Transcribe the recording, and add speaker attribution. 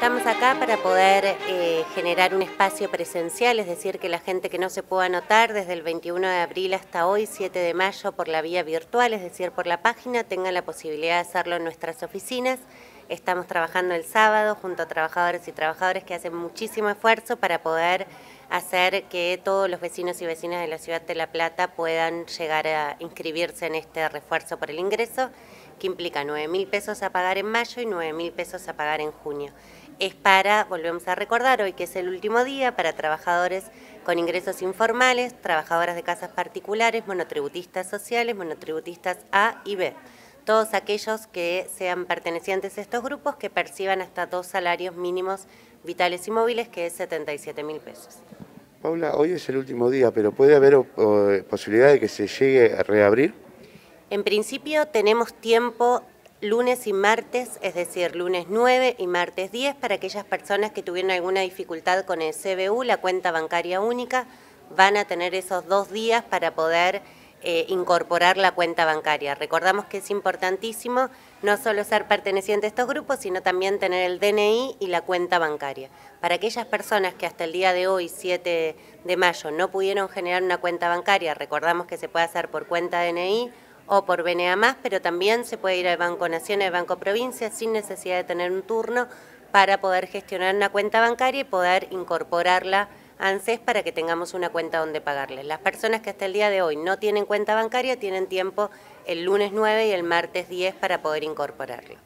Speaker 1: estamos acá para poder eh, generar un espacio presencial, es decir, que la gente que no se pueda anotar desde el 21 de abril hasta hoy, 7 de mayo, por la vía virtual, es decir, por la página, tenga la posibilidad de hacerlo en nuestras oficinas. Estamos trabajando el sábado junto a trabajadores y trabajadoras que hacen muchísimo esfuerzo para poder hacer que todos los vecinos y vecinas de la ciudad de La Plata puedan llegar a inscribirse en este refuerzo por el ingreso, que implica 9 mil pesos a pagar en mayo y 9 mil pesos a pagar en junio es para, volvemos a recordar hoy que es el último día, para trabajadores con ingresos informales, trabajadoras de casas particulares, monotributistas sociales, monotributistas A y B. Todos aquellos que sean pertenecientes a estos grupos que perciban hasta dos salarios mínimos vitales y móviles, que es 77 mil pesos. Paula, hoy es el último día, pero ¿puede haber eh, posibilidad de que se llegue a reabrir? En principio tenemos tiempo lunes y martes, es decir, lunes 9 y martes 10, para aquellas personas que tuvieron alguna dificultad con el CBU, la cuenta bancaria única, van a tener esos dos días para poder eh, incorporar la cuenta bancaria. Recordamos que es importantísimo no solo ser perteneciente a estos grupos, sino también tener el DNI y la cuenta bancaria. Para aquellas personas que hasta el día de hoy, 7 de mayo, no pudieron generar una cuenta bancaria, recordamos que se puede hacer por cuenta DNI o por BNA más, pero también se puede ir al Banco Nación, al Banco Provincia, sin necesidad de tener un turno para poder gestionar una cuenta bancaria y poder incorporarla a ANSES para que tengamos una cuenta donde pagarle. Las personas que hasta el día de hoy no tienen cuenta bancaria tienen tiempo el lunes 9 y el martes 10 para poder incorporarlo.